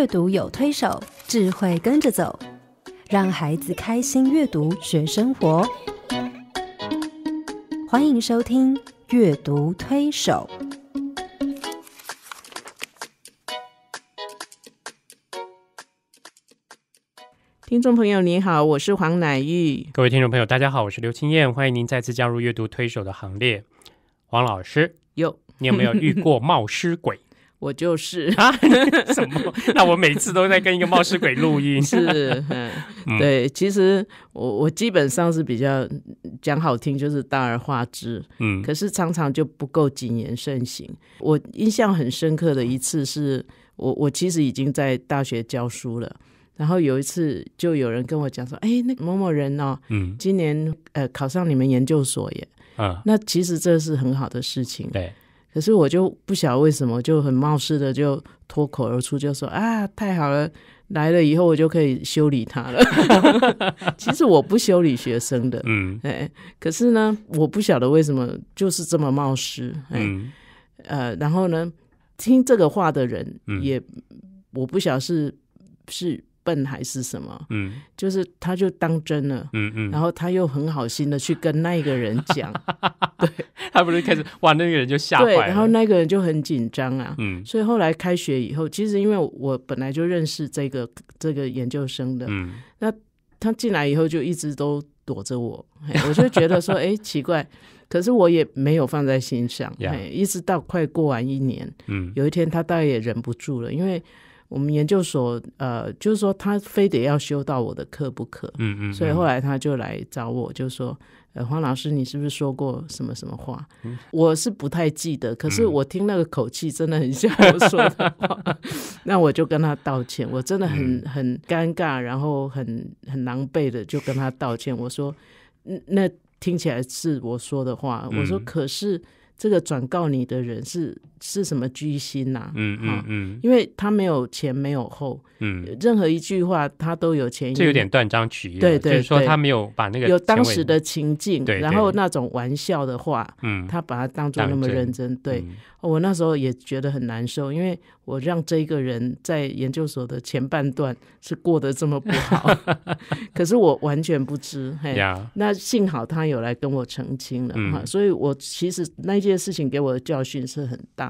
阅读有推手，智慧跟着走，让孩子开心阅读学生活。欢迎收听《阅读推手》。听众朋友，你好，我是黄乃玉。各位听众朋友，大家好，我是刘青燕，欢迎您再次加入《阅读推手》的行列。黄老师，有你有没有遇过冒失鬼？我就是 啊，什么？那我每次都在跟一个冒失鬼录音。是，嗯，对。其实我我基本上是比较讲好听，就是大而化之。嗯，可是常常就不够谨言慎行。我印象很深刻的一次是，我我其实已经在大学教书了。然后有一次，就有人跟我讲说：“哎，那某某人哦，嗯，今年呃考上你们研究所耶。”啊，那其实这是很好的事情。对。可是我就不晓为什么，就很冒失的就脱口而出，就说啊，太好了，来了以后我就可以修理他了。其实我不修理学生的，嗯，哎，可是呢，我不晓得为什么就是这么冒失，嗯，呃，然后呢，听这个话的人也我不晓是是笨还是什么，嗯，就是他就当真了，嗯嗯，然后他又很好心的去跟那个人讲，对。他不是开始 哇，那个人就吓坏，然后那个人就很紧张啊，嗯，所以后来开学以后，其实因为我本来就认识这个这个研究生的，嗯，那他进来以后就一直都躲着我，我就觉得说，哎，奇怪，可是我也没有放在心上，一直到快过完一年，嗯，有一天他大概也忍不住了，因为我们研究所，呃，就是说他非得要修到我的课不可，嗯嗯，所以后来他就来找我，就说。呃，黄老师，你是不是说过什么什么话？我是不太记得，可是我听那个口气真的很像我说的话，那我就跟他道歉，我真的很很尴尬，然后很很狼狈的就跟他道歉。我说，那听起来是我说的话，我说可是这个转告你的人是。是什么居心呐？嗯嗯嗯，因为他没有前没有后，嗯，任何一句话他都有前。这有点断章取义。对对，就是说他没有把那个有当时的情境，然后那种玩笑的话，嗯，他把它当做那么认真。对我那时候也觉得很难受，因为我让这一个人在研究所的前半段是过得这么不好，可是我完全不知。嘿。那幸好他有来跟我澄清了哈，所以我其实那件事情给我的教训是很大。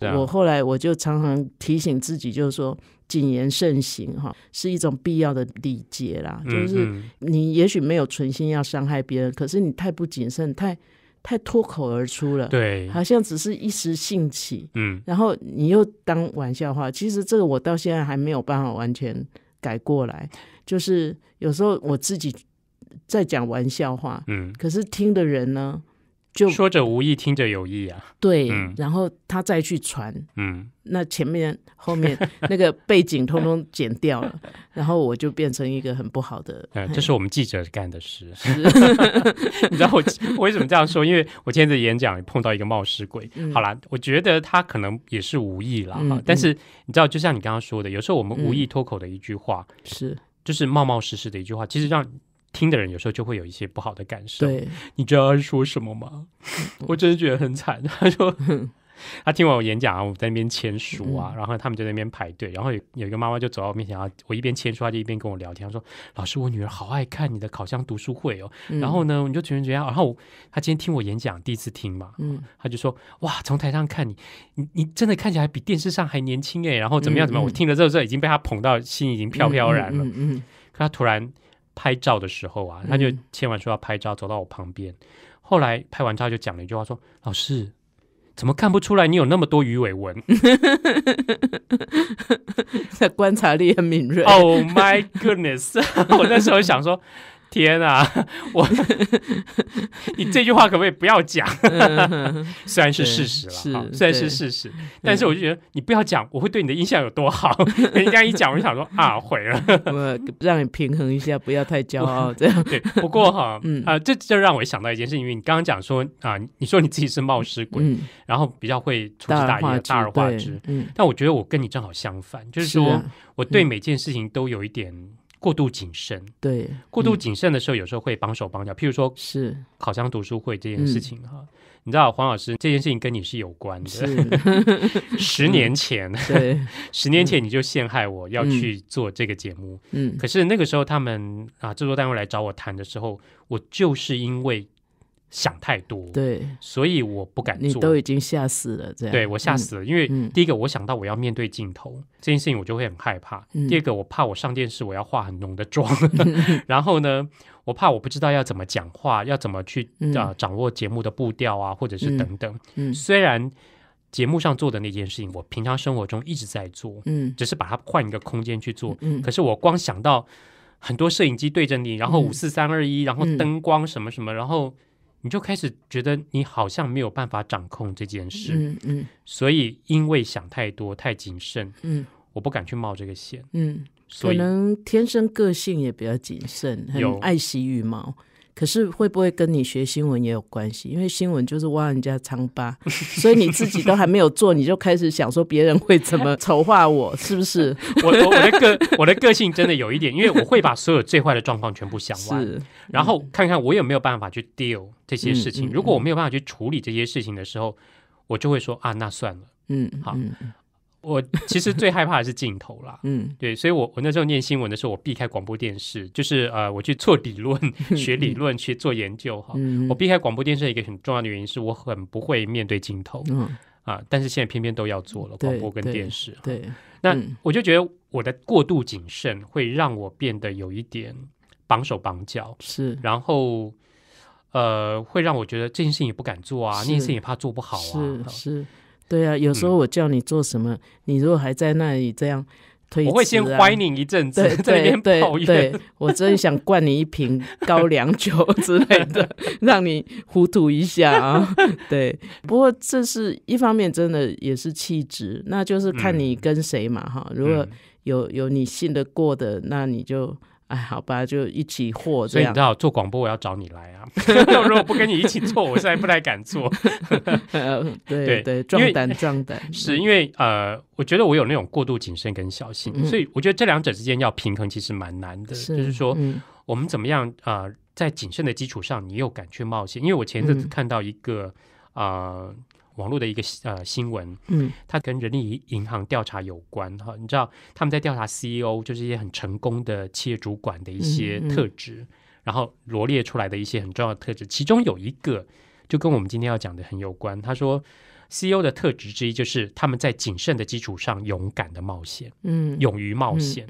我后来我就常常提醒自己，就是说谨言慎行哈，是一种必要的礼节啦。就是你也许没有存心要伤害别人，可是你太不谨慎，太太脱口而出了。对，好像只是一时兴起。嗯，然后你又当玩笑话，其实这个我到现在还没有办法完全改过来。就是有时候我自己在讲玩笑话，嗯，可是听的人呢？说着无意，听着有意啊！对，然后他再去传，嗯，那前面后面 那个背景通通剪掉了，然后我就变成一个很不好的。嗯，这是我们记者干的事。你知道我为什么这样说？因为我今天的演讲碰到一个冒失鬼。好啦，我觉得他可能也是无意了哈，但是你知道，就像你刚刚说的，有时候我们无意脱口的一句话，是就是冒冒失失的一句话，其实让。听的人有时候就会有一些不好的感受。对，你知道他说什么吗？我真的觉得很惨。他说他听完我演讲啊，我们在那边签书啊，然后他们在那边排队，然后有有一个妈妈就走到我面前啊，我一边签书，他就一边跟我聊天。他说：“老师，我女儿好爱看你的烤箱读书会哦。”然后呢，你就觉得怎样？然后他今天听我演讲，第一次听嘛，嗯，他就说：“哇，从台上看你，你你真的看起来比电视上还年轻哎。”然后怎么样怎么样？我听了之后，已经被他捧到心已经飘飘然了。嗯嗯，他突然。拍照的时候啊，他就签完说要拍照，走到我旁边。后来拍完照就讲了一句话说：“老师，怎么看不出来你有那么多鱼尾纹？”的 观察力很敏锐。Oh my goodness！我那时候想说。天啊，我，你这句话可不可以不要讲？虽然是事实了，虽然是事实，但是我就觉得你不要讲，我会对你的印象有多好。人家一讲，我就想说啊，毁了。我让你平衡一下，不要太骄傲。这样，对。不过哈，啊，这就让我想到一件事，因为你刚刚讲说啊，你说你自己是冒失鬼，然后比较会粗枝大叶、大而化之。嗯，但我觉得我跟你正好相反，就是说我对每件事情都有一点。过度谨慎，对过度谨慎的时候，有时候会帮手帮脚。譬如说，是烤箱读书会这件事情哈，你知道黄老师这件事情跟你是有关的，十年前，对 十年前你就陷害我要去做这个节目，嗯，可是那个时候他们啊制作单位来找我谈的时候，我就是因为。想太多，对，所以我不敢做，你都已经吓死了，这样对我吓死了。因为第一个，我想到我要面对镜头这件事情，我就会很害怕；第二个，我怕我上电视，我要化很浓的妆，然后呢，我怕我不知道要怎么讲话，要怎么去啊掌握节目的步调啊，或者是等等。嗯，虽然节目上做的那件事情，我平常生活中一直在做，嗯，只是把它换一个空间去做。嗯，可是我光想到很多摄影机对着你，然后五四三二一，然后灯光什么什么，然后。你就开始觉得你好像没有办法掌控这件事，嗯嗯，所以因为想太多太谨慎，嗯，我不敢去冒这个险，嗯，可能天生个性也比较谨慎，很爱惜羽毛。可是会不会跟你学新闻也有关系？因为新闻就是挖人家疮疤，所以你自己都还没有做，你就开始想说别人会怎么丑化我，是不是？我我我的个我的个性真的有一点，因为我会把所有最坏的状况全部想完，然后看看我有没有办法去 deal 这些事情。如果我没有办法去处理这些事情的时候，我就会说啊，那算了。嗯，好。我其实最害怕的是镜头啦，嗯，对，所以我我那时候念新闻的时候，我避开广播电视，就是呃，我去做理论、学理论、去做研究哈。我避开广播电视一个很重要的原因，是我很不会面对镜头，嗯啊，但是现在偏偏都要做了，广播跟电视，对。那我就觉得我的过度谨慎会让我变得有一点绑手绑脚，是，然后呃，会让我觉得这件事情也不敢做啊，那件事情也怕做不好啊，是。对啊，有时候我叫你做什么，你如果还在那里这样推，我会先怀你一阵子，在那边抱怨，我真想灌你一瓶 高粱酒 之类的，让你糊涂一下啊！对，不过这是一方面，真的也是气质，那就是看你跟谁嘛哈。如果有有你信得过的，那你就。哎，好吧，就一起祸所以你知道，做广播我要找你来啊。那 如果不跟你一起做，我现在不太敢做。对对，壮胆壮胆，是因为呃，我觉得我有那种过度谨慎跟小心，所以我觉得这两者之间要平衡其实蛮难的。就是说，我们怎么样啊，在谨慎的基础上，你又敢去冒险？因为我前阵子看到一个啊。网络的一个呃新闻，嗯，它跟人力银行调查有关哈。你知道他们在调查 CEO，就是一些很成功的企业主管的一些特质，然后罗列出来的一些很重要的特质。其中有一个就跟我们今天要讲的很有关。他说，CEO 的特质之一就是他们在谨慎的基础上勇敢的冒险，嗯，勇于冒险。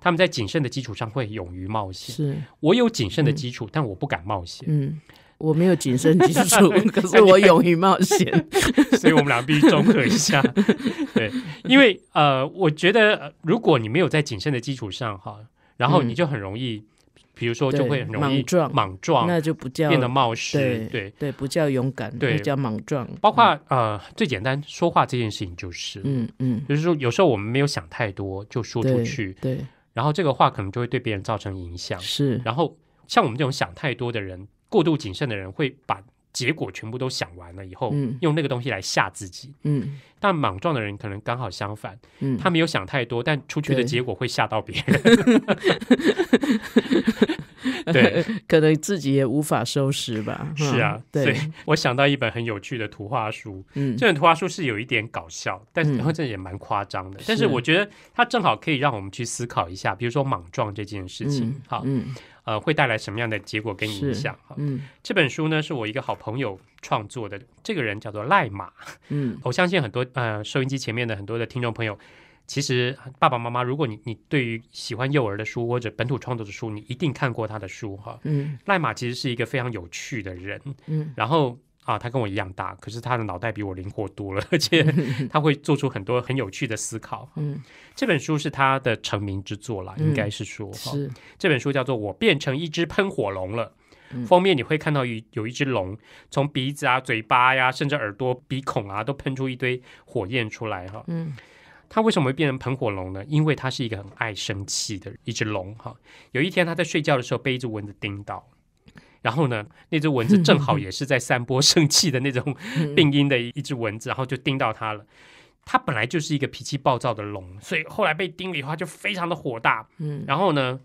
他们在谨慎的基础上会勇于冒险。是我有谨慎的基础，但我不敢冒险。嗯。我没有谨慎基础，可是我勇于冒险。所以我们俩必须综合一下，对，因为呃，我觉得如果你没有在谨慎的基础上哈，然后你就很容易，比如说就会容易莽撞，莽撞那就不叫变得冒失，对对，不叫勇敢，不叫莽撞。包括呃，最简单说话这件事情就是，嗯嗯，就是说有时候我们没有想太多就说出去，对，然后这个话可能就会对别人造成影响，是。然后像我们这种想太多的人。过度谨慎的人会把结果全部都想完了以后，用那个东西来吓自己。但莽撞的人可能刚好相反，他没有想太多，但出去的结果会吓到别人。对，可能自己也无法收拾吧。是啊，所以我想到一本很有趣的图画书。嗯，这本图画书是有一点搞笑，但是然后这也蛮夸张的。但是我觉得它正好可以让我们去思考一下，比如说莽撞这件事情，哈，呃，会带来什么样的结果？跟影响？嗯，这本书呢是我一个好朋友。创作的这个人叫做赖马，嗯，我相信很多呃收音机前面的很多的听众朋友，其实爸爸妈妈，如果你你对于喜欢幼儿的书或者本土创作的书，你一定看过他的书哈，嗯，赖马其实是一个非常有趣的人，嗯，然后啊，他跟我一样大，可是他的脑袋比我灵活多了，而且 他会做出很多很有趣的思考，嗯，这本书是他的成名之作啦，应该是说，是这本书叫做《我变成一只喷火龙了》。封面你会看到有有一只龙，从鼻子啊、嘴巴呀，甚至耳朵、鼻孔啊，都喷出一堆火焰出来哈。嗯，它为什么会变成喷火龙呢？因为它是一个很爱生气的一只龙哈。有一天它在睡觉的时候被一只蚊子叮到，然后呢，那只蚊子正好 也是在散播生气的那种病因的一只蚊子，然后就叮到它了。它本来就是一个脾气暴躁的龙，所以后来被叮的话就非常的火大。嗯，然后呢？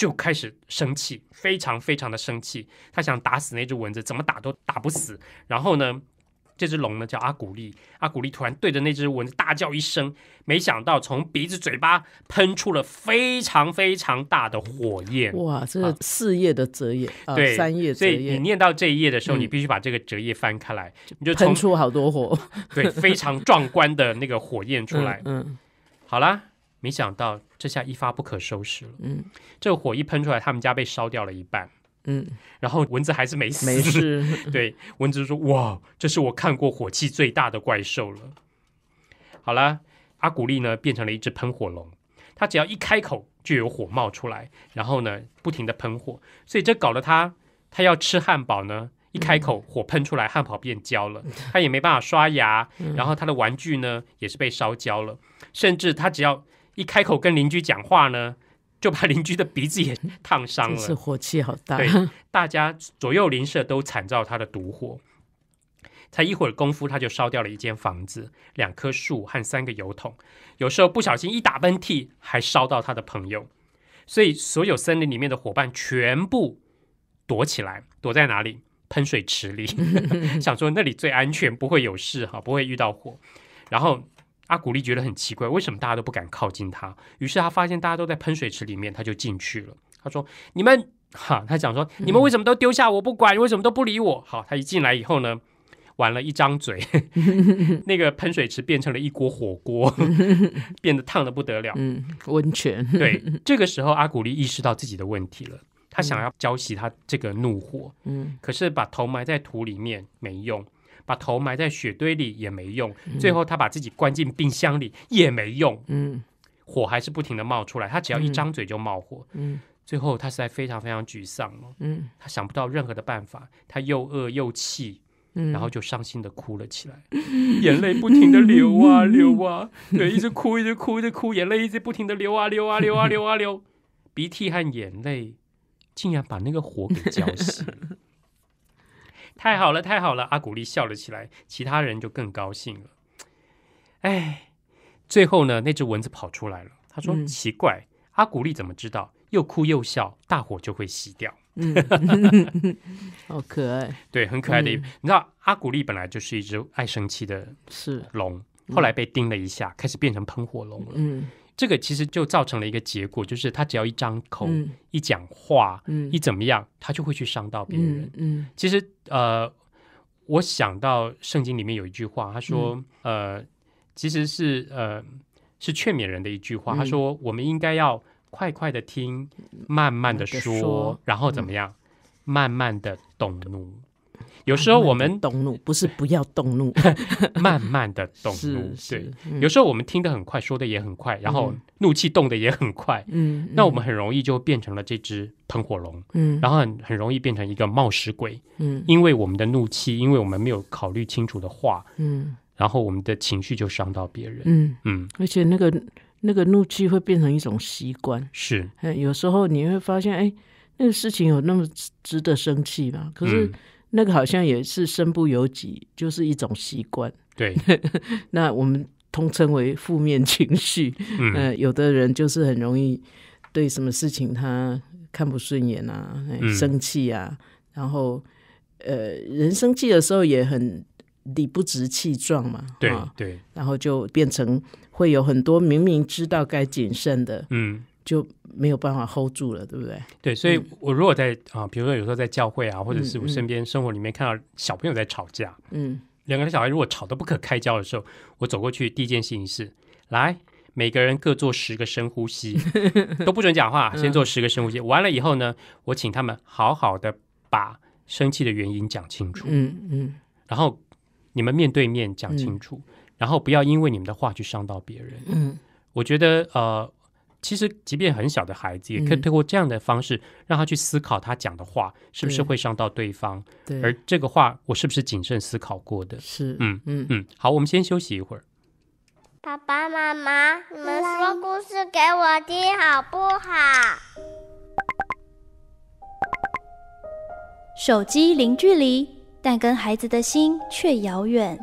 就开始生气，非常非常的生气。他想打死那只蚊子，怎么打都打不死。然后呢，这只龙呢叫阿古丽，阿古丽突然对着那只蚊子大叫一声，没想到从鼻子嘴巴喷出了非常非常大的火焰。哇，这是四页的折页，对，三页折页。所以你念到这一页的时候，你必须把这个折页翻开来，你就喷出好多火，对，非常壮观的那个火焰出来。嗯，好啦。没想到这下一发不可收拾了。嗯，这个火一喷出来，他们家被烧掉了一半。嗯，然后蚊子还是没死。没事，对蚊子说：“哇，这是我看过火气最大的怪兽了。”好了，阿古丽呢变成了一只喷火龙，它只要一开口就有火冒出来，然后呢不停的喷火，所以这搞得它，它要吃汉堡呢，一开口火喷出来，汉堡变焦了，它也没办法刷牙，然后它的玩具呢也是被烧焦了，甚至它只要一开口跟邻居讲话呢，就把邻居的鼻子也烫伤了，是火气好大。对，大家左右邻舍都惨遭他的毒火。才一会儿功夫，他就烧掉了一间房子、两棵树和三个油桶。有时候不小心一打喷嚏，还烧到他的朋友。所以，所有森林里面的伙伴全部躲起来，躲在哪里？喷水池里，想说那里最安全，不会有事哈，不会遇到火。然后。阿古丽觉得很奇怪，为什么大家都不敢靠近他？于是他发现大家都在喷水池里面，他就进去了。他说：“你们哈！”他讲说：“你们为什么都丢下我不管？为什么都不理我？”好，他一进来以后呢，玩了一张嘴，那个喷水池变成了一锅火锅，变得烫的不得了。嗯，温泉。对，这个时候阿古丽意识到自己的问题了，他想要浇熄他这个怒火。嗯，可是把头埋在土里面没用。把头埋在雪堆里也没用，最后他把自己关进冰箱里也没用，嗯，火还是不停的冒出来，他只要一张嘴就冒火，嗯，最后他实在非常非常沮丧了，嗯，他想不到任何的办法，他又饿又气，然后就伤心的哭了起来，眼泪不停的流啊 流啊，对，一直哭一直哭一直哭，眼泪一直不停的流啊流啊流啊流啊流，鼻涕和眼泪竟然把那个火给浇熄。太好了，太好了！阿古丽笑了起来，其他人就更高兴了。哎，最后呢，那只蚊子跑出来了。他说：“奇怪，阿古丽怎么知道？又哭又笑，大火就会熄掉。”嗯，好可爱。对，很可爱的。你知道，阿古丽本来就是一只爱生气的龙，后来被叮了一下，开始变成喷火龙了。嗯。这个其实就造成了一个结果，就是他只要一张口、一讲话、一怎么样，他就会去伤到别人。嗯，其实呃，我想到圣经里面有一句话，他说呃，其实是呃是劝勉人的一句话，他说我们应该要快快的听，慢慢的说，然后怎么样，慢慢的懂奴。有时候我们动怒不是不要动怒，慢慢的动怒。对，有时候我们听的很快，说的也很快，然后怒气动的也很快。嗯，那我们很容易就变成了这只喷火龙。嗯，然后很很容易变成一个冒失鬼。嗯，因为我们的怒气，因为我们没有考虑清楚的话，嗯，然后我们的情绪就伤到别人。嗯嗯，而且那个那个怒气会变成一种习惯。是，有时候你会发现，哎，那个事情有那么值得生气吗？可是。那个好像也是身不由己，就是一种习惯。对，那我们通称为负面情绪。嗯，有的人就是很容易对什么事情他看不顺眼啊，生气啊，然后呃，人生气的时候也很理不直气壮嘛。对对，然后就变成会有很多明明知道该谨慎的。嗯。就没有办法 hold 住了，对不对？对，所以，我如果在啊，比如说有时候在教会啊，或者是我身边生活里面看到小朋友在吵架，嗯，两个人小孩如果吵得不可开交的时候，我走过去，第一件事情是来每个人各做十个深呼吸，都不准讲话，先做十个深呼吸。完了以后呢，我请他们好好的把生气的原因讲清楚，嗯嗯，然后你们面对面讲清楚，然后不要因为你们的话去伤到别人。嗯，我觉得呃。其实，即便很小的孩子，也可以通过这样的方式，让他去思考他讲的话是不是会伤到对方，而这个话我是不是谨慎思考过的？是，嗯嗯嗯。好，我们先休息一会儿。爸爸妈妈，你们说故事给我听好不好？手机零距离，但跟孩子的心却遥远。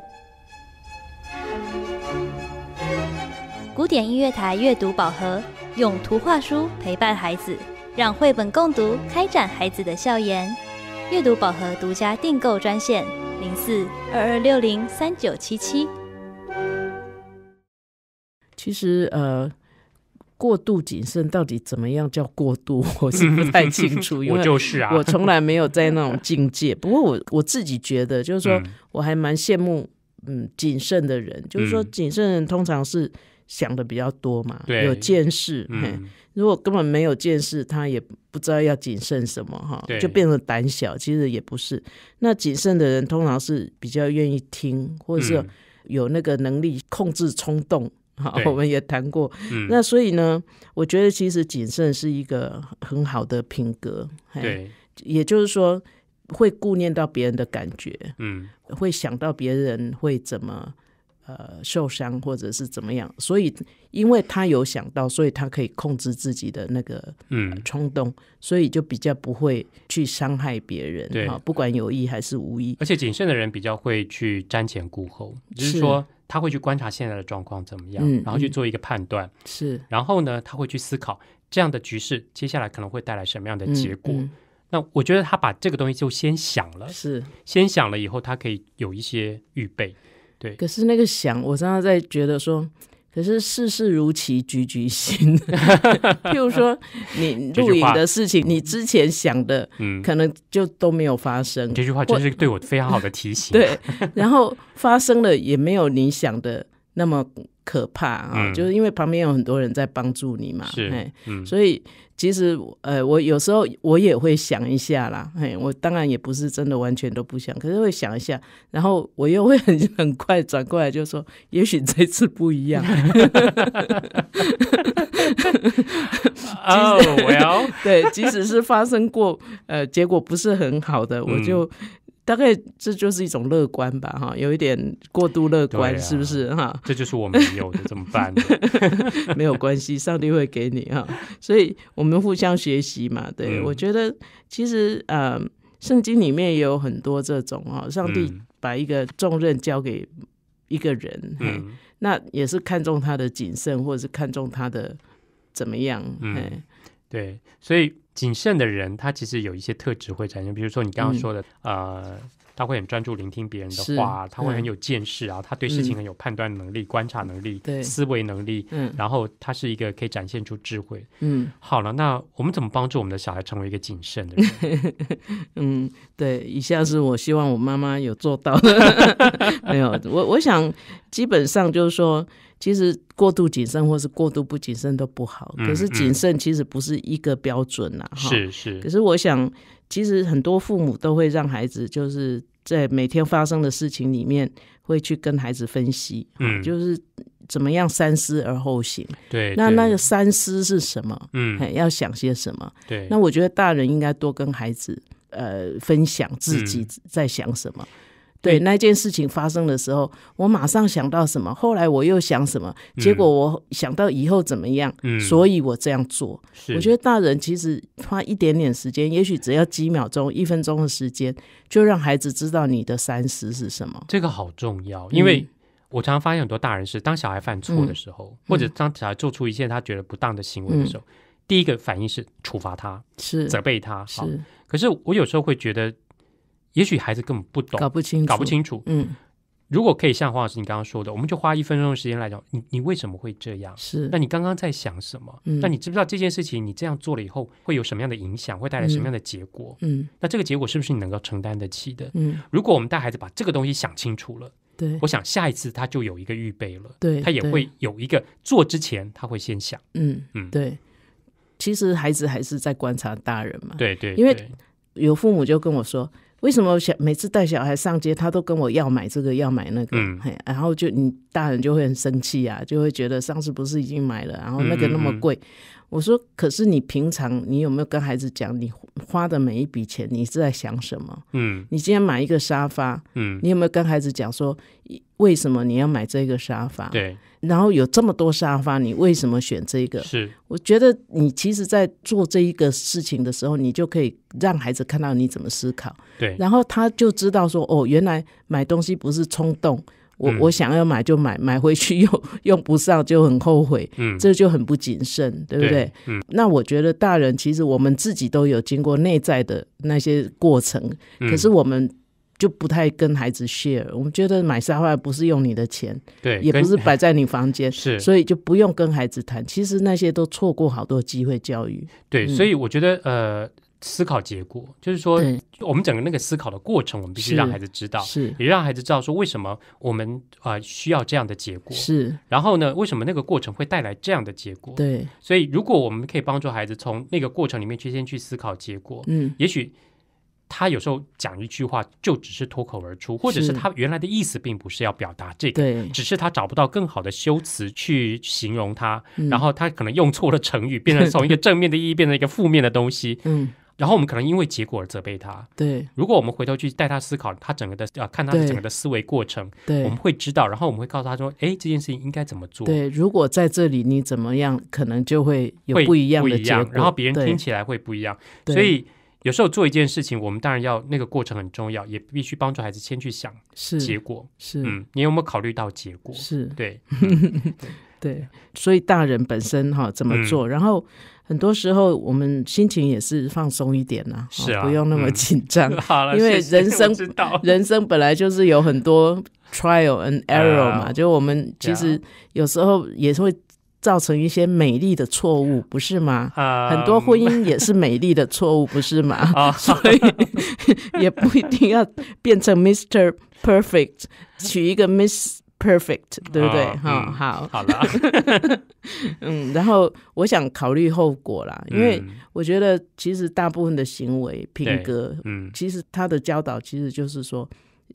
古典音乐台阅读宝盒。用图画书陪伴孩子，让绘本共读开展孩子的笑颜。阅读宝盒独家订购专线：零四二二六零三九七七。其实，呃，过度谨慎到底怎么样叫过度，我是不太清楚，因我就是啊，我从来没有在那种境界。不过，我我自己觉得，就是说，我还蛮羡慕，嗯，谨慎的人，就是说，谨慎人通常是。想的比较多嘛，有见识。如果根本没有见识，他也不知道要谨慎什么哈，就变得胆小。其实也不是，那谨慎的人通常是比较愿意听，或者是有那个能力控制冲动。我们也谈过。那所以呢，我觉得其实谨慎是一个很好的品格。对，也就是说会顾念到别人的感觉，嗯，会想到别人会怎么。呃，受伤或者是怎么样，所以因为他有想到，所以他可以控制自己的那个嗯、冲动，所以就比较不会去伤害别人。对，不管有意还是无意。而且谨慎的人比较会去瞻前顾后，就是说他会去观察现在的状况怎么样，然后去做一个判断。是，然后呢，他会去思考这样的局势接下来可能会带来什么样的结果。那我觉得他把这个东西就先想了，是先想了以后，他可以有一些预备。对，可是那个想，我常常在觉得说，可是世事如棋局局新。譬如说，你录影的事情，你之前想的，嗯，可能就都没有发生。这句话真是对我非常好的提醒。对，然后发生了也没有你想的。那么可怕啊，就是因为旁边有很多人在帮助你嘛，嗯、所以其实呃，我有时候我也会想一下啦，嘿，我当然也不是真的完全都不想，可是会想一下，然后我又会很很快转过来，就说也许这次不一样。Oh well，对，即使是发生过呃结果不是很好的，我就。大概这就是一种乐观吧，哈，有一点过度乐观，是不是哈？这就是我没有的，怎么办？没有关系，上帝会给你哈。所以我们互相学习嘛。对，我觉得其实呃，圣经里面也有很多这种哈，上帝把一个重任交给一个人，那也是看中他的谨慎，或者是看中他的怎么样？嗯，对，所以。谨慎的人，他其实有一些特质会产生，比如说你刚刚说的，呃，他会很专注聆听别人的话，他会很有见识啊，他对事情很有判断能力、观察能力、对思维能力，嗯，然后他是一个可以展现出智慧，嗯，好了，那我们怎么帮助我们的小孩成为一个谨慎的人？嗯，对，以下是我希望我妈妈有做到的，没有，我我想基本上就是说。其实过度谨慎或是过度不谨慎都不好，可是谨慎其实不是一个标准呐。是是，可是我想，其实很多父母都会让孩子就是在每天发生的事情里面，会去跟孩子分析，嗯，就是怎么样三思而后行。对，那那个三思是什么？嗯，要想些什么？对，那我觉得大人应该多跟孩子呃分享自己在想什么。对那件事情发生的时候，我马上想到什么，后来我又想什么，结果我想到以后怎么样，所以我这样做。我觉得大人其实花一点点时间，也许只要几秒钟、一分钟的时间，就让孩子知道你的三思是什么。这个好重要，因为我常常发现很多大人是当小孩犯错的时候，或者当小孩做出一些他觉得不当的行为的时候，第一个反应是处罚他，是责备他，是。可是我有时候会觉得。也许孩子根本不懂，搞不清，楚，搞不清楚。嗯，如果可以像黄老师你刚刚说的，我们就花一分钟的时间来讲，你你为什么会这样？是，那你刚刚在想什么？嗯，那你知不知道这件事情你这样做了以后会有什么样的影响，会带来什么样的结果？嗯，那这个结果是不是你能够承担得起的？嗯，如果我们带孩子把这个东西想清楚了，对，我想下一次他就有一个预备了，对，他也会有一个做之前他会先想，嗯嗯，对。其实孩子还是在观察大人嘛，对对，因为有父母就跟我说。为什么小每次带小孩上街，他都跟我要买这个，要买那个，然后就你大人就会很生气啊，就会觉得上次不是已经买了，然后那个那么贵。我说，可是你平常你有没有跟孩子讲，你花的每一笔钱，你是在想什么？嗯，你今天买一个沙发，嗯，你有没有跟孩子讲说，为什么你要买这个沙发？对。然后有这么多沙发，你为什么选这个？是，我觉得你其实，在做这一个事情的时候，你就可以让孩子看到你怎么思考。对，然后他就知道说，哦，原来买东西不是冲动，我我想要买就买，买回去又用不上，就很后悔。嗯，这就很不谨慎，对不对？那我觉得大人其实我们自己都有经过内在的那些过程，可是我们。就不太跟孩子 share，我们觉得买沙发不是用你的钱，对，也不是摆在你房间，是，所以就不用跟孩子谈。其实那些都错过好多机会教育。对，所以我觉得呃，思考结果就是说，我们整个那个思考的过程，我们必须让孩子知道，是也让孩子知道说为什么我们啊需要这样的结果是。然后呢，为什么那个过程会带来这样的结果？对，所以如果我们可以帮助孩子从那个过程里面去先去思考结果，嗯，也许。他有时候讲一句话就只是脱口而出，或者是他原来的意思并不是要表达这个，只是他找不到更好的修辞去形容它，然后他可能用错了成语，变成从一个正面的意义变成一个负面的东西，嗯，然后我们可能因为结果而责备他，对。如果我们回头去带他思考，他整个的啊，看他的整个的思维过程，对，我们会知道，然后我们会告诉他说，哎，这件事情应该怎么做？对，如果在这里你怎么样，可能就会有不一样的结果，然后别人听起来会不一样，所以。有时候做一件事情，我们当然要那个过程很重要，也必须帮助孩子先去想是结果是嗯，你有没有考虑到结果是？对 对，所以大人本身哈怎么做？然后很多时候我们心情也是放松一点呐，是啊，不用那么紧张。好了，因为人生 人生本来就是有很多 trial and error 嘛，就我们其实有时候也是会。造成一些美丽的错误，不是吗？啊，很多婚姻也是美丽的错误，不是吗？啊，所以也不一定要变成 Mister Perfect，娶一个 Miss Perfect，对不对？哈，好，好了。嗯，然后我想考虑后果啦，因为我觉得其实大部分的行为、品格，嗯，其实他的教导其实就是说，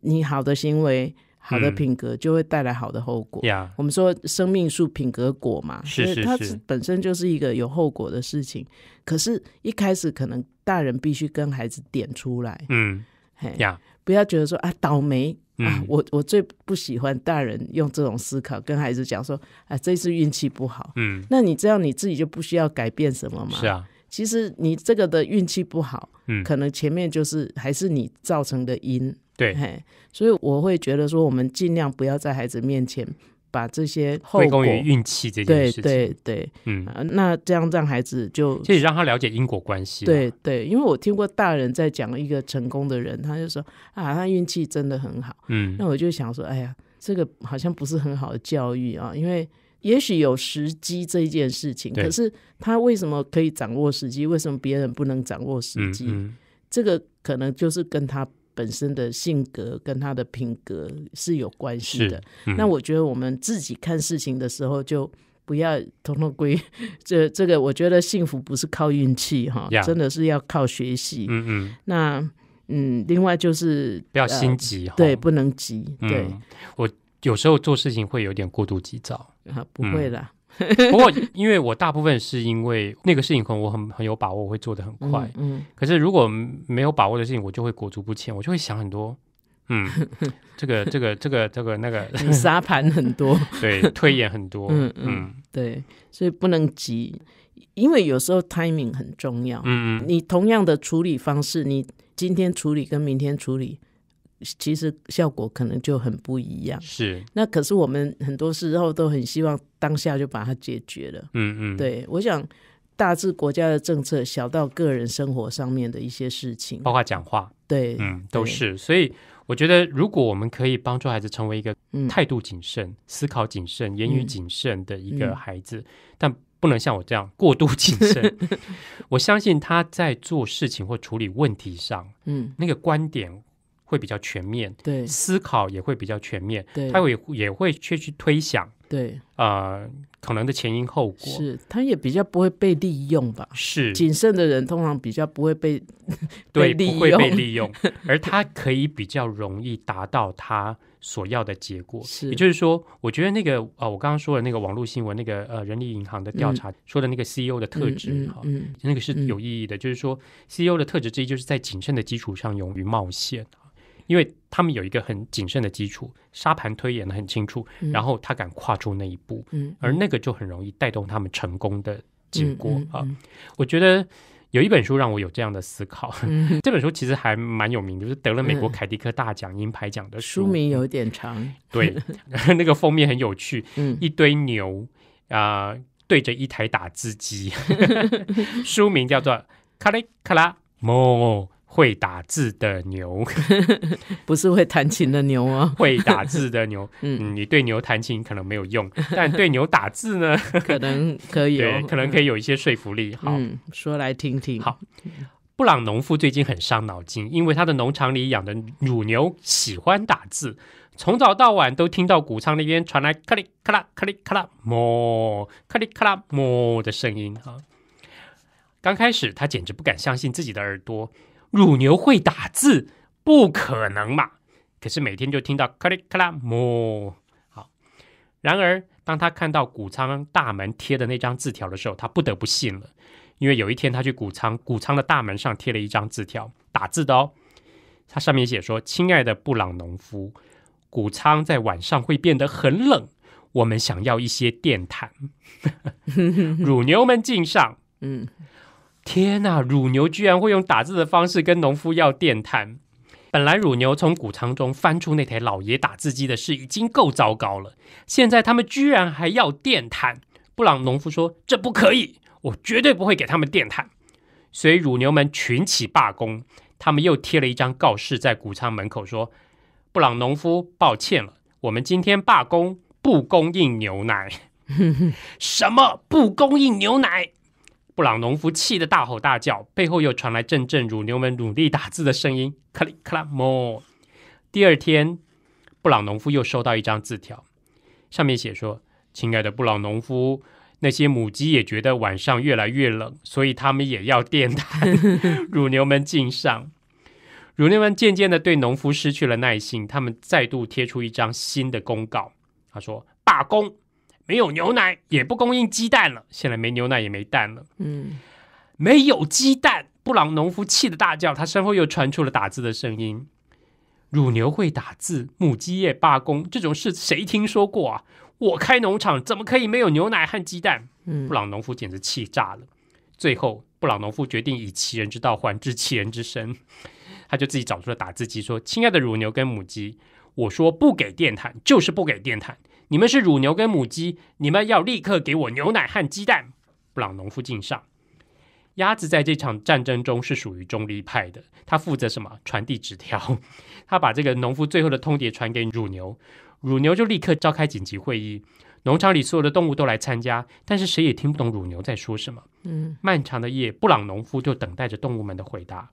你好的行为。好的品格就会带来好的后果。我们说“生命树品格果”嘛，所以它本身就是一个有后果的事情。可是一开始，可能大人必须跟孩子点出来。嗯，哎呀，不要觉得说啊倒霉啊！我我最不喜欢大人用这种思考跟孩子讲说啊这次运气不好。嗯，那你这样你自己就不需要改变什么嘛？是啊，其实你这个的运气不好，嗯，可能前面就是还是你造成的因。对，所以我会觉得说，我们尽量不要在孩子面前把这些后果于运气这件事。对，对，对，嗯，那这样让孩子就，可以让他了解因果关系。对，对，因为我听过大人在讲一个成功的人，他就说啊，他运气真的很好。嗯，那我就想说，哎呀，这个好像不是很好的教育啊，因为也许有时机这一件事情，可是他为什么可以掌握时机？为什么别人不能掌握时机？这个可能就是跟他。本身的性格跟他的品格是有关系的。那我觉得我们自己看事情的时候，就不要统统归这这个。我觉得幸福不是靠运气哈，真的是要靠学习。嗯嗯。那嗯，另外就是不要心急哈，对，不能急。对我有时候做事情会有点过度急躁啊，不会啦。不过，因为我大部分是因为那个事情，能我很很有把握，我会做的很快。嗯，可是如果没有把握的事情，我就会裹足不前，我就会想很多。嗯，这个这个这个这个那个 沙盘很多，对推演很多。嗯嗯，对，所以不能急，因为有时候 timing 很重要。嗯，你同样的处理方式，你今天处理跟明天处理。其实效果可能就很不一样。是，那可是我们很多时候都很希望当下就把它解决了。嗯嗯，对。我想，大致国家的政策，小到个人生活上面的一些事情，包括讲话，对，嗯，都是。所以我觉得，如果我们可以帮助孩子成为一个态度谨慎、思考谨慎、言语谨慎的一个孩子，但不能像我这样过度谨慎。我相信他在做事情或处理问题上，嗯，那个观点。会比较全面，对思考也会比较全面，对他也也会去去推想，对呃可能的前因后果，是他也比较不会被利用吧？是谨慎的人通常比较不会被 对不会被利用，而他可以比较容易达到他所要的结果。是也就是说，我觉得那个呃我刚刚说的那个网络新闻那个呃人力银行的调查说的那个 C E O 的特质，哈，那个是有意义的，就是说 C E O 的特质之一就是在谨慎的基础上勇于冒险。因为他们有一个很谨慎的基础，沙盘推演的很清楚，然后他敢跨出那一步，而那个就很容易带动他们成功的结果啊！我觉得有一本书让我有这样的思考，这本书其实还蛮有名的，是得了美国凯迪克大奖银牌奖的书名有点长，对，那个封面很有趣，一堆牛啊对着一台打字机，书名叫做《卡雷卡拉莫》。会打字的牛，不是会弹琴的牛哦。会打字的牛，嗯，你对牛弹琴可能没有用，但对牛打字呢，可能可以，可能可以有一些说服力。好，说来听听。好，布朗农夫最近很伤脑筋，因为他的农场里养的乳牛喜欢打字，从早到晚都听到谷仓那边传来咔哩咔啦、咔哩咔啦、么、咔哩咔啦、么的声音。哈，刚开始他简直不敢相信自己的耳朵。乳牛会打字？不可能嘛！可是每天就听到“克拉克拉”么？好。然而，当他看到谷仓大门贴的那张字条的时候，他不得不信了。因为有一天，他去谷仓，谷仓的大门上贴了一张字条，打字的哦。他上面写说：“亲爱的布朗农夫，谷仓在晚上会变得很冷，我们想要一些电毯，乳牛们敬上。”嗯。天呐！乳牛居然会用打字的方式跟农夫要电谈。本来乳牛从谷仓中翻出那台老爷打字机的事已经够糟糕了，现在他们居然还要电谈。布朗农夫说：“这不可以，我绝对不会给他们电谈。”所以乳牛们群起罢工，他们又贴了一张告示在谷仓门口说：“布朗农夫，抱歉了，我们今天罢工，不供应牛奶。”什么？不供应牛奶？布朗农夫气得大吼大叫，背后又传来阵阵乳牛们努力打字的声音，咔里咔啦莫。第二天，布朗农夫又收到一张字条，上面写说：“亲爱的布朗农夫，那些母鸡也觉得晚上越来越冷，所以他们也要电毯。乳牛们敬上。乳牛们渐渐的对农夫失去了耐心，他们再度贴出一张新的公告，他说：罢工。”没有牛奶，也不供应鸡蛋了。现在没牛奶，也没蛋了。嗯，没有鸡蛋，布朗农夫气得大叫。他身后又传出了打字的声音。乳牛会打字，母鸡也罢工，这种事谁听说过啊？我开农场，怎么可以没有牛奶和鸡蛋？嗯，布朗农夫简直气炸了。最后，布朗农夫决定以其人之道还治其人之身。他就自己找出了打字机，说：“亲爱的乳牛跟母鸡，我说不给电毯，就是不给电毯。”你们是乳牛跟母鸡，你们要立刻给我牛奶和鸡蛋。布朗农夫敬上，鸭子在这场战争中是属于中立派的，他负责什么？传递纸条。他把这个农夫最后的通牒传给乳牛，乳牛就立刻召开紧急会议，农场里所有的动物都来参加，但是谁也听不懂乳牛在说什么。嗯，漫长的夜，布朗农夫就等待着动物们的回答。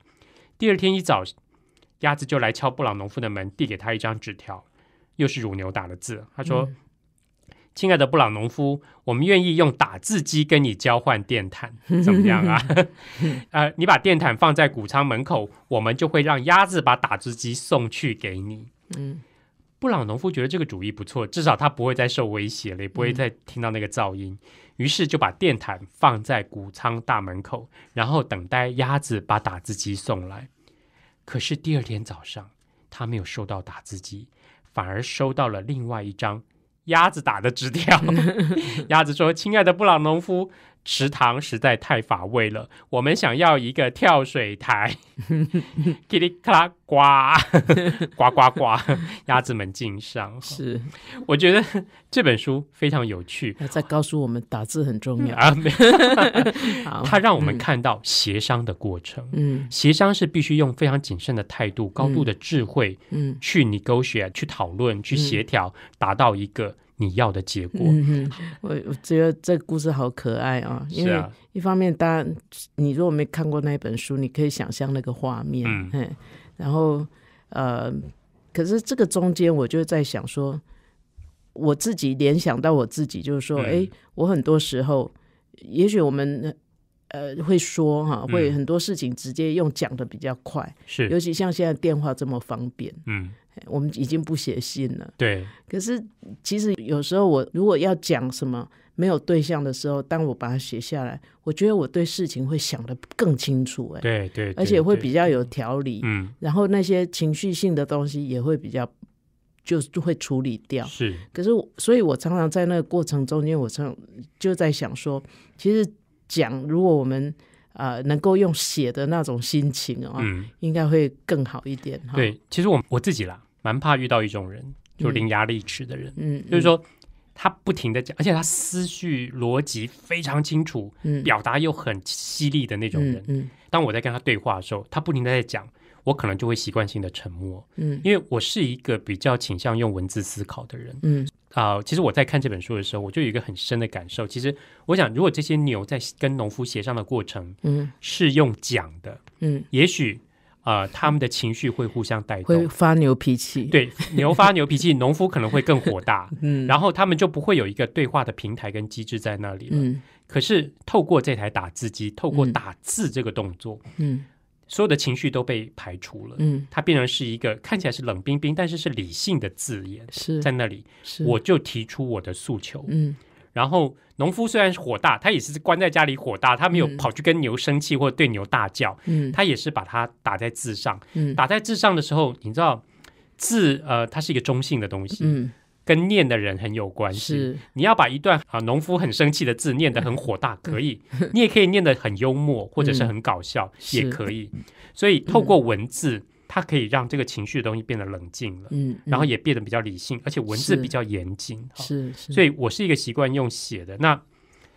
第二天一早，鸭子就来敲布朗农夫的门，递给他一张纸条，又是乳牛打的字，他说。亲爱的布朗农夫，我们愿意用打字机跟你交换电毯，怎么样啊？呃，你把电毯放在谷仓门口，我们就会让鸭子把打字机送去给你。嗯，布朗农夫觉得这个主意不错，至少他不会再受威胁了，也不会再听到那个噪音。于是就把电毯放在谷仓大门口，然后等待鸭子把打字机送来。可是第二天早上，他没有收到打字机，反而收到了另外一张。鸭子打的直跳。鸭子说：“亲爱的布朗农夫。”池塘实在太乏味了，我们想要一个跳水台，叽里咔呱呱呱呱，鸭子们敬上。是，我觉得这本书非常有趣。在告诉我们打字很重要啊，他 让我们看到协商的过程。嗯，协商是必须用非常谨慎的态度、高度的智慧，嗯，去 negotiate 去讨论、去协调，达到一个。你要的结果，我我觉得这故事好可爱啊，因为一方面，然你如果没看过那本书，你可以想象那个画面，嗯，然后呃，可是这个中间我就在想说，我自己联想到我自己，就是说，哎，我很多时候，也许我们呃会说哈，会很多事情直接用讲的比较快，是，尤其像现在电话这么方便，嗯。我们已经不写信了。对。可是，其实有时候我如果要讲什么没有对象的时候，当我把它写下来，我觉得我对事情会想的更清楚。哎，对对，而且会比较有条理。嗯。然后那些情绪性的东西也会比较，就会处理掉。是。可是所以我常常在那个过程中间，我常就在想说，其实讲如果我们。呃，能够用写的那种心情嗯、应该会更好一点对，其实我我自己啦，蛮怕遇到一种人，就伶牙俐齿的人。嗯，就是说他不停的讲，而且他思绪逻辑非常清楚，嗯，表达又很犀利的那种人。嗯，当我在跟他对话的时候，他不停的在讲，我可能就会习惯性的沉默。嗯，因为我是一个比较倾向用文字思考的人。嗯。啊，其实我在看这本书的时候，我就有一个很深的感受。其实，我想，如果这些牛在跟农夫协商的过程，嗯，是用讲的，嗯，也许，呃，他们的情绪会互相带动，会发牛脾气。对，牛发牛脾气，农夫可能会更火大，嗯，然后他们就不会有一个对话的平台跟机制在那里了。嗯，可是透过这台打字机，透过打字这个动作，嗯。所有的情绪都被排除了，嗯，它变成是一个看起来是冷冰冰，但是是理性的字眼是在那里，我就提出我的诉求，嗯，然后农夫虽然是火大，他也是关在家里火大，他没有跑去跟牛生气或者对牛大叫，嗯，他也是把它打在字上，嗯，打在字上的时候，你知道字呃，它是一个中性的东西，嗯。跟念的人很有关系，是你要把一段啊农夫很生气的字念得很火大，可以，你也可以念得很幽默或者是很搞笑，也可以。所以透过文字，它可以让这个情绪的东西变得冷静了，嗯，然后也变得比较理性，而且文字比较严谨。是，所以我是一个习惯用写的。那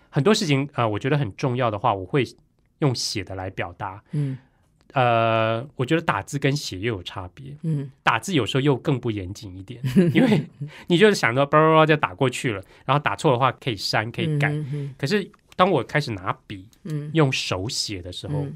很多事情啊，我觉得很重要的话，我会用写的来表达，嗯。呃，我觉得打字跟写又有差别。嗯，打字有时候又更不严谨一点，因为你就是想到叭叭就打过去了，然后打错的话可以删可以改。可是当我开始拿笔，嗯，用手写的时候。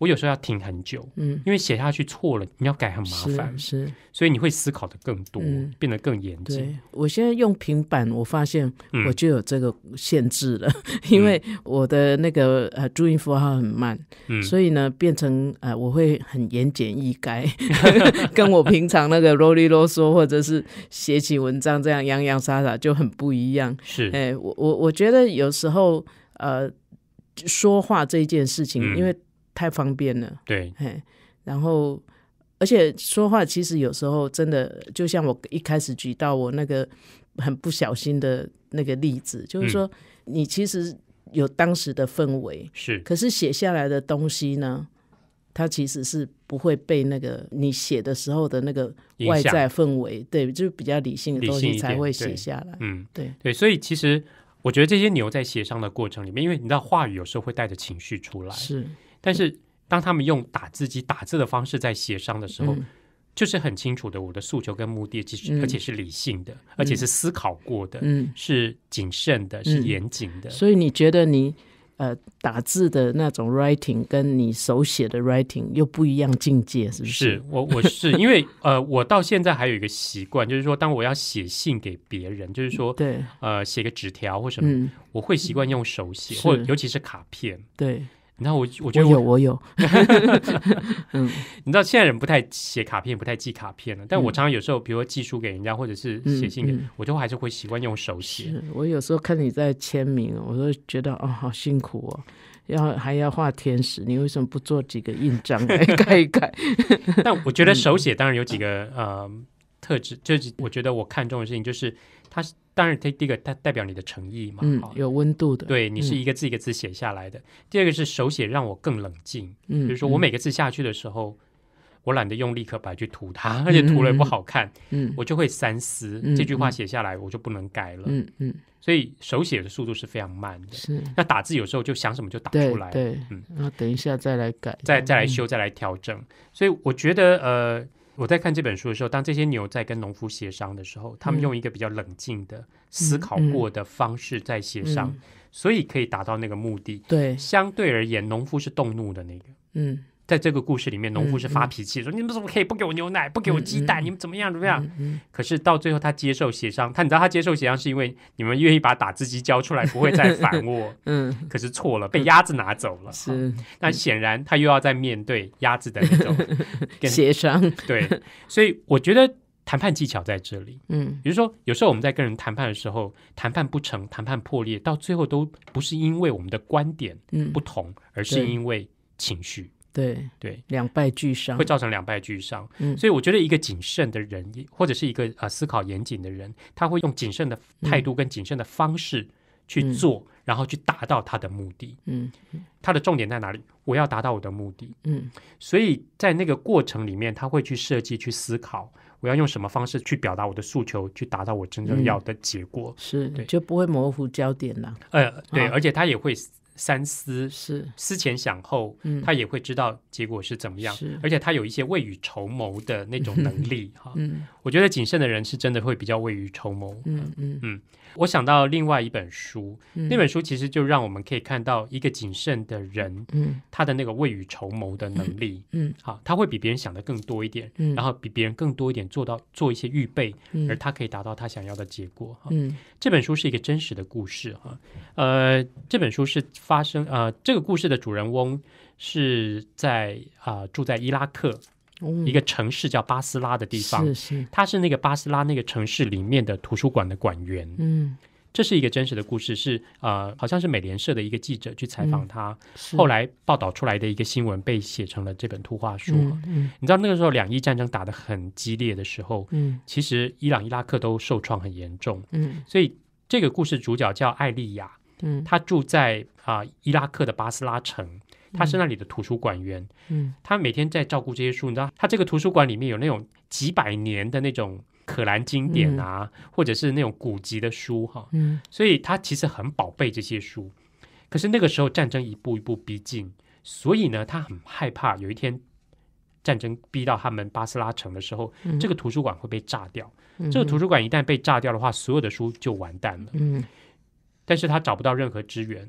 我有时候要停很久，嗯，因为写下去错了，你要改很麻烦，是，所以你会思考的更多，变得更严谨。我现在用平板，我发现我就有这个限制了，因为我的那个呃注音符号很慢，嗯，所以呢，变成呃我会很言简意赅，跟我平常那个啰里啰嗦或者是写起文章这样洋洋洒洒就很不一样。是，哎，我我我觉得有时候呃说话这件事情，因为。太方便了，对，然后，而且说话其实有时候真的就像我一开始举到我那个很不小心的那个例子，就是说你其实有当时的氛围是，可是写下来的东西呢，它其实是不会被那个你写的时候的那个外在氛围，对，就是比较理性的东西才会写下来，嗯，对，所以其实我觉得这些牛在协商的过程里面，因为你知道话语有时候会带着情绪出来，是。但是当他们用打字机打字的方式在协商的时候，就是很清楚的，我的诉求跟目的其实而且是理性的，而且是思考过的，是谨慎的，是严谨的。所以你觉得你呃打字的那种 writing 跟你手写的 writing 又不一样境界，是不是？是我我是 因为呃我到现在还有一个习惯，就是说当我要写信给别人，就是说对呃写个纸条或什么，我会习惯用手写，或尤其是卡片对。然后我，我觉得我有，我有。嗯，你知道现在人不太写卡片，不太寄卡片了。但我常常有时候，比如说寄书给人家，或者是写信，给，我就会还是会习惯用手写。我有时候看你在签名，我都觉得哦，好辛苦哦，要还要画天使，你为什么不做几个印章来盖 一盖？但我觉得手写当然有几个呃特质，就是我觉得我看重的事情就是它是。当然，第第一个它代表你的诚意嘛，有温度的。对你是一个字一个字写下来的。第二个是手写让我更冷静，比如说我每个字下去的时候，我懒得用力刻白去涂它，而且涂了也不好看，我就会三思。这句话写下来我就不能改了。嗯嗯，所以手写的速度是非常慢的。是。那打字有时候就想什么就打出来，对，嗯，然后等一下再来改，再再来修，再来调整。所以我觉得呃。我在看这本书的时候，当这些牛在跟农夫协商的时候，他们用一个比较冷静的思考过的方式在协商，所以可以达到那个目的。对，相对而言，农夫是动怒的那个。嗯。在这个故事里面，农户是发脾气说：“你们怎么可以不给我牛奶，不给我鸡蛋？你们怎么样？怎么样？”可是到最后，他接受协商。他你知道他接受协商是因为你们愿意把打字机交出来，不会再反 我。嗯。可是错了，被鸭子拿走了。是。那显然他又要在面对鸭子的那种 协商。对。所以我觉得谈判技巧在这里。嗯。比如说，有时候我们在跟人谈判的时候，谈判不成，谈判破裂，到最后都不是因为我们的观点不同，而是因为情绪。对对，两败俱伤会造成两败俱伤。嗯，所以我觉得一个谨慎的人，或者是一个呃思考严谨的人，他会用谨慎的态度跟谨慎的方式去做，然后去达到他的目的。嗯，他的重点在哪里？我要达到我的目的。嗯，所以在那个过程里面，他会去设计、去思考，我要用什么方式去表达我的诉求，去达到我真正要的结果。是，就不会模糊焦点了。呃，对，而且他也会。三思是思前想后，他也会知道结果是怎么样。而且他有一些未雨绸缪的那种能力 哈。嗯，我觉得谨慎的人是真的会比较未雨绸缪。嗯嗯嗯。我想到另外一本书，那本书其实就让我们可以看到一个谨慎的人，嗯，他的那个未雨绸缪的能力，嗯，好，他会比别人想的更多一点，嗯，然后比别人更多一点做到做一些预备，嗯，而他可以达到他想要的结果，嗯，这本书是一个真实的故事，哈，呃，这本书是发生，呃，这个故事的主人翁是在啊住在伊拉克。一个城市叫巴斯拉的地方，他是那个巴斯拉那个城市里面的图书馆的馆员。嗯，这是一个真实的故事，是呃，好像是美联社的一个记者去采访他，后来报道出来的一个新闻被写成了这本图画书。嗯，你知道那个时候两伊战争打得很激烈的时候，嗯，其实伊朗伊拉克都受创很严重。嗯，所以这个故事主角叫艾丽亚，嗯，他住在啊伊拉克的巴斯拉城。他是那里的图书馆员，他每天在照顾这些书。你知道，他这个图书馆里面有那种几百年的那种可兰经典啊，或者是那种古籍的书哈。嗯，所以他其实很宝贝这些书。可是那个时候战争一步一步逼近，所以呢，他很害怕有一天战争逼到他们巴斯拉城的时候，这个图书馆会被炸掉。这个图书馆一旦被炸掉的话，所有的书就完蛋了。嗯，但是他找不到任何支援。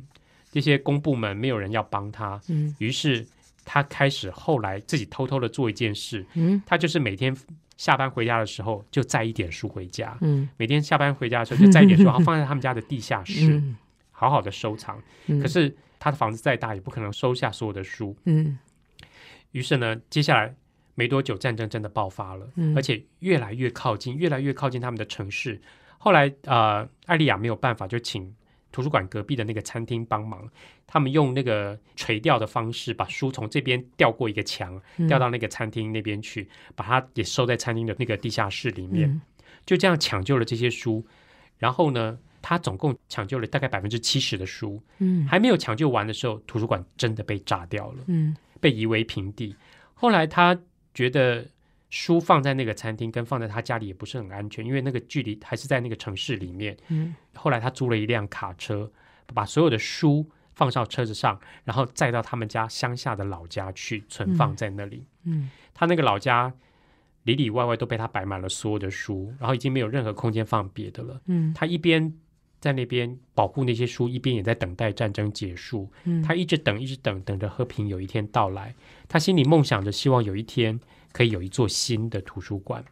这些公部门没有人要帮他，于是他开始后来自己偷偷的做一件事。嗯，他就是每天下班回家的时候就载一点书回家。嗯，每天下班回家的时候就载一点书，然后放在他们家的地下室，好好的收藏。可是他的房子再大也不可能收下所有的书。嗯，于是呢，接下来没多久战争真的爆发了，而且越来越靠近，越来越靠近他们的城市。后来呃，艾丽亚没有办法就请。图书馆隔壁的那个餐厅帮忙，他们用那个垂钓的方式把书从这边吊过一个墙，吊到那个餐厅那边去，把它也收在餐厅的那个地下室里面。就这样抢救了这些书，然后呢，他总共抢救了大概百分之七十的书。嗯，还没有抢救完的时候，图书馆真的被炸掉了，嗯，被夷为平地。后来他觉得。书放在那个餐厅，跟放在他家里也不是很安全，因为那个距离还是在那个城市里面。嗯。后来他租了一辆卡车，把所有的书放上车子上，然后载到他们家乡下的老家去存放在那里。嗯。他那个老家里里外外都被他摆满了所有的书，然后已经没有任何空间放别的了。嗯。他一边在那边保护那些书，一边也在等待战争结束。嗯。他一直等，一直等，等着和平有一天到来。他心里梦想着，希望有一天。可以有一座新的图书馆，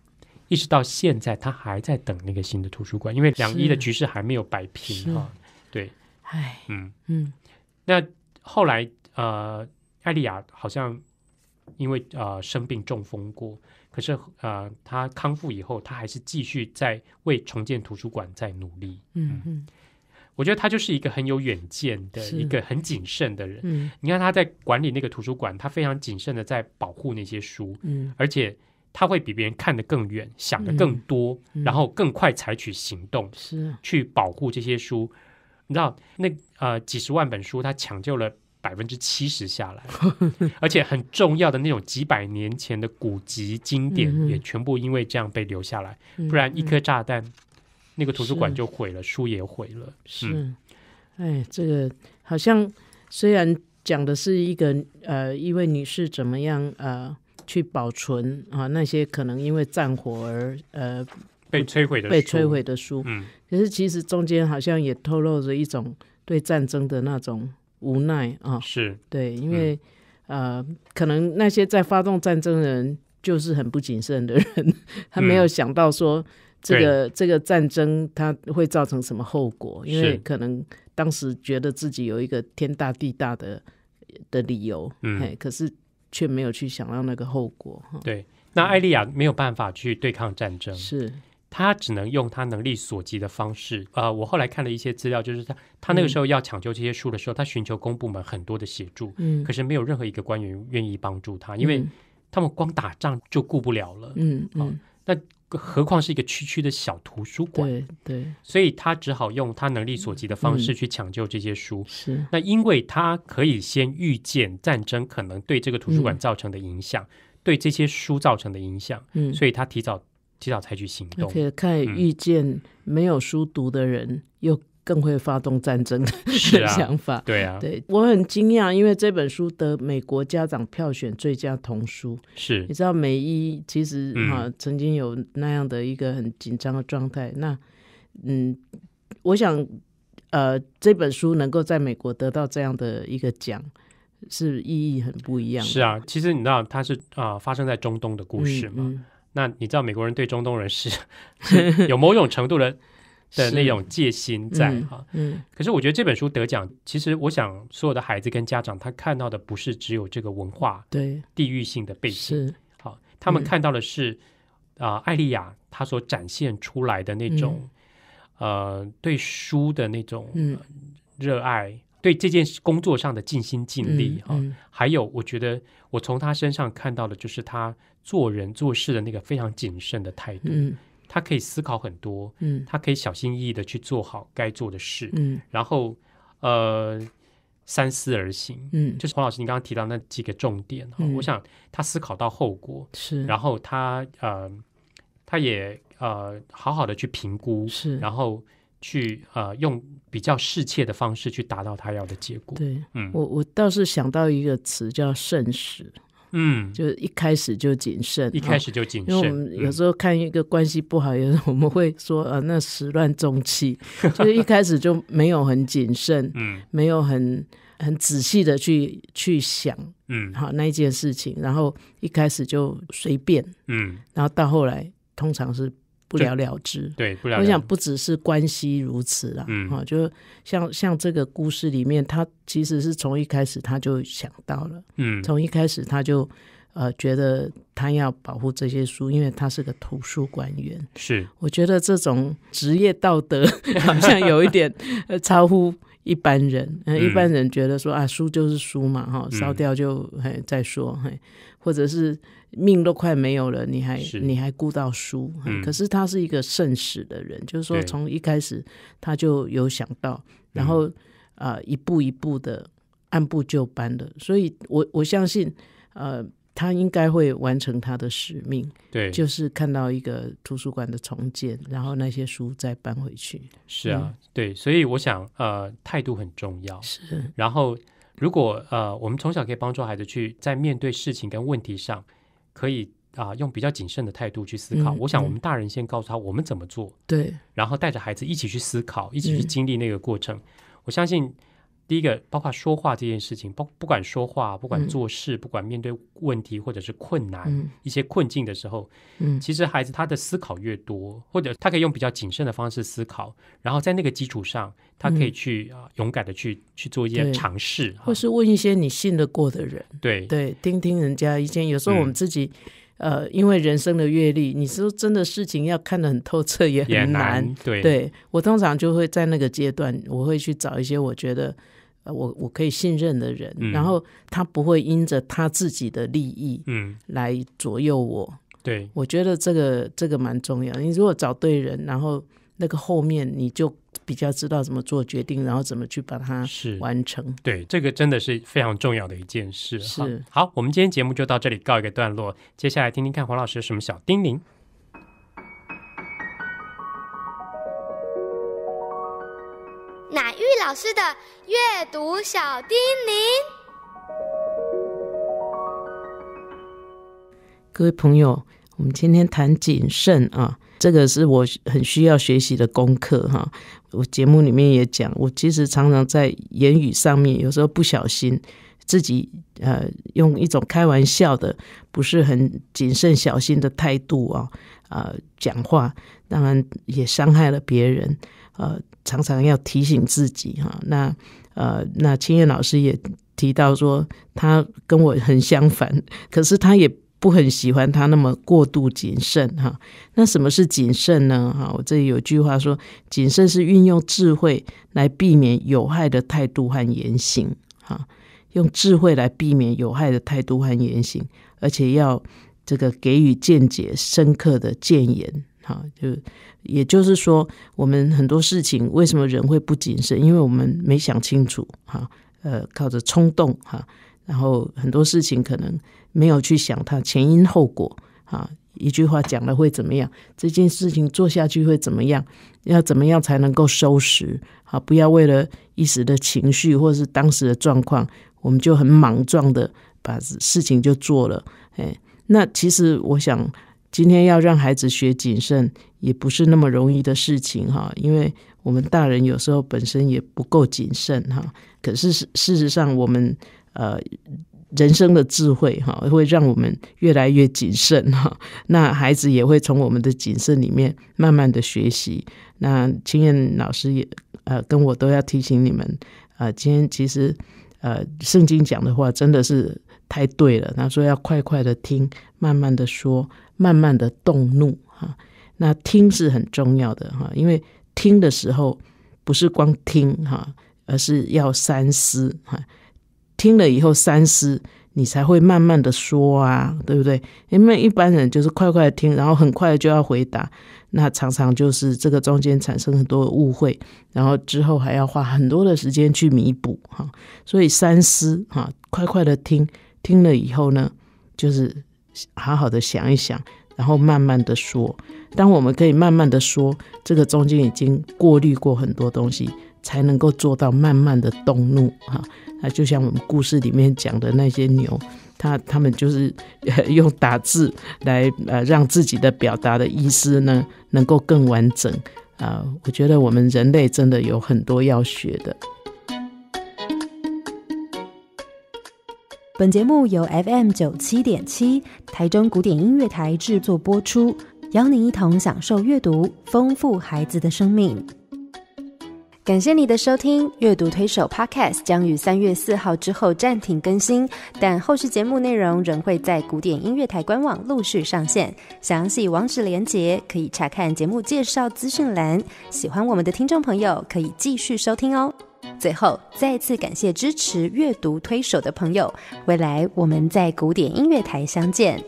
一直到现在，他还在等那个新的图书馆，因为两伊的局势还没有摆平哈。对，唉，嗯嗯，那后来呃，艾丽亚好像因为呃生病中风过，可是呃，他康复以后，他还是继续在为重建图书馆在努力。嗯嗯。我觉得他就是一个很有远见的一个很谨慎的人。嗯，你看他在管理那个图书馆，他非常谨慎的在保护那些书，嗯，而且他会比别人看得更远，想得更多，然后更快采取行动，是去保护这些书。你知道，那呃几十万本书，他抢救了百分之七十下来，而且很重要的那种几百年前的古籍经典也全部因为这样被留下来，不然一颗炸弹。那个图书馆就毁了，书也毁了。是，哎，这个好像虽然讲的是一个呃一位女士怎么样呃去保存啊那些可能因为战火而呃被摧毁的被摧毁的书，嗯，可是其实中间好像也透露着一种对战争的那种无奈啊。是对，因为呃可能那些在发动战争的人就是很不谨慎的人，他没有想到说。这个这个战争它会造成什么后果？因为可能当时觉得自己有一个天大地大的的理由，嗯，可是却没有去想到那个后果。对，那艾莉亚没有办法去对抗战争，是她只能用她能力所及的方式。啊，我后来看了一些资料，就是她她那个时候要抢救这些书的时候，她寻求公部门很多的协助，嗯，可是没有任何一个官员愿意帮助他，因为他们光打仗就顾不了了，嗯嗯，那。何况是一个区区的小图书馆，对对，所以他只好用他能力所及的方式去抢救这些书。是那，因为他可以先预见战争可能对这个图书馆造成的影响，对这些书造成的影响，嗯，所以他提早提早采取行动，可以看预见没有书读的人又。更会发动战争的 想法，对啊，对我很惊讶，因为这本书得美国家长票选最佳童书，是，你知道美伊其实啊曾经有那样的一个很紧张的状态，那嗯，我想呃这本书能够在美国得到这样的一个奖，是意义很不一样。是啊，其实你知道它是啊发生在中东的故事嘛？那你知道美国人对中东人是 有某种程度的。的那种戒心在哈，嗯，可是我觉得这本书得奖，其实我想所有的孩子跟家长他看到的不是只有这个文化，对地域性的背景，好，他们看到的是啊，艾丽亚她所展现出来的那种呃对书的那种热爱，对这件工作上的尽心尽力哈，还有我觉得我从他身上看到的就是他做人做事的那个非常谨慎的态度，嗯。他可以思考很多，嗯，他可以小心翼翼的去做好该做的事，嗯，然后呃三思而行，嗯，就是黄老师你刚刚提到那几个重点，我想他思考到后果是，然后他呃他也呃好好的去评估是，然后去呃用比较适切的方式去达到他要的结果，对，嗯，我我倒是想到一个词叫慎始。嗯，就是一开始就谨慎，一开始就谨慎，因为我们有时候看一个关系不好，有时候我们会说呃，那始乱终弃，就是一开始就没有很谨慎，嗯，没有很很仔细的去去想，嗯，好那一件事情，然后一开始就随便，嗯，然后到后来通常是。不了了之，对，不了。我想不只是关系如此了，哈，就像像这个故事里面，他其实是从一开始他就想到了，嗯，从一开始他就呃觉得他要保护这些书，因为他是个图书管员。是，我觉得这种职业道德 好像有一点呃超乎一般人，一般人觉得说啊，书就是书嘛，哈，烧掉就哎再说，嘿，或者是。命都快没有了，你还你还顾到书？可是他是一个慎始的人，就是说从一开始他就有想到，然后啊一步一步的按部就班的，所以我我相信呃他应该会完成他的使命。对，就是看到一个图书馆的重建，然后那些书再搬回去。是啊，对，所以我想呃态度很重要。是，然后如果呃我们从小可以帮助孩子去在面对事情跟问题上。可以啊，用比较谨慎的态度去思考。我想，我们大人先告诉他我们怎么做，对，然后带着孩子一起去思考，一起去经历那个过程。我相信。第一个，包括说话这件事情，不不管说话，不管做事，不管面对问题或者是困难，一些困境的时候，嗯，其实孩子他的思考越多，或者他可以用比较谨慎的方式思考，然后在那个基础上，他可以去勇敢的去去做一些尝试，或是问一些你信得过的人，对对，听听人家意见。有时候我们自己，呃，因为人生的阅历，你说真的事情要看得很透彻也很难，对对我通常就会在那个阶段，我会去找一些我觉得。我我可以信任的人，然后他不会因着他自己的利益，嗯，来左右我。对，我觉得这个这个蛮重要。你如果找对人，然后那个后面你就比较知道怎么做决定，然后怎么去把它完成。对，这个真的是非常重要的一件事。是好，我们今天节目就到这里告一个段落。接下来听听看黄老师什么小叮咛。老师的阅读小叮咛，各位朋友，我们今天谈谨慎啊，这个是我很需要学习的功课哈。我节目里面也讲，我其实常常在言语上面有时候不小心，自己呃用一种开玩笑的、不是很谨慎小心的态度啊啊讲话，当然也伤害了别人。呃，常常要提醒自己哈。那呃，那青叶老师也提到说，他跟我很相反，可是他也不很喜欢他那么过度谨慎哈。那什么是谨慎呢？哈，我这里有句话说，谨慎是运用智慧来避免有害的态度和言行哈。用智慧来避免有害的态度和言行，而且要这个给予见解深刻的谏言。啊，就也就是说，我们很多事情为什么人会不谨慎？因为我们没想清楚，哈，呃，靠着冲动，哈，然后很多事情可能没有去想它前因后果，啊，一句话讲了会怎么样？这件事情做下去会怎么样？要怎么样才能够收拾？啊，不要为了一时的情绪或是当时的状况，我们就很莽撞的把事情就做了，哎，那其实我想。今天要让孩子学谨慎，也不是那么容易的事情哈。因为我们大人有时候本身也不够谨慎哈。可是事实上，我们呃人生的智慧哈，会让我们越来越谨慎哈。那孩子也会从我们的谨慎里面慢慢的学习。那青燕老师也呃跟我都要提醒你们啊，今天其实呃圣经讲的话真的是太对了。他说要快快的听，慢慢的说。慢慢的动怒哈，那听是很重要的哈，因为听的时候不是光听哈，而是要三思哈。听了以后三思，你才会慢慢的说啊，对不对？因为一般人就是快快的听，然后很快就要回答，那常常就是这个中间产生很多误会，然后之后还要花很多的时间去弥补哈。所以三思啊，快快的听，听了以后呢，就是。好好的想一想，然后慢慢的说。当我们可以慢慢的说，这个中间已经过滤过很多东西，才能够做到慢慢的动怒哈。那就像我们故事里面讲的那些牛，它它们就是 用打字来呃让自己的表达的意思呢能够更完整啊。我觉得我们人类真的有很多要学的。本节目由 FM 九七点七台中古典音乐台制作播出，邀您一同享受阅读，丰富孩子的生命。感谢您的收听，《阅读推手》Podcast 将于三月四号之后暂停更新，但后续节目内容仍会在古典音乐台官网陆续上线，详细网址连接可以查看节目介绍资讯栏。喜欢我们的听众朋友，可以继续收听哦。最后，再次感谢支持阅读推手的朋友。未来，我们在古典音乐台相见。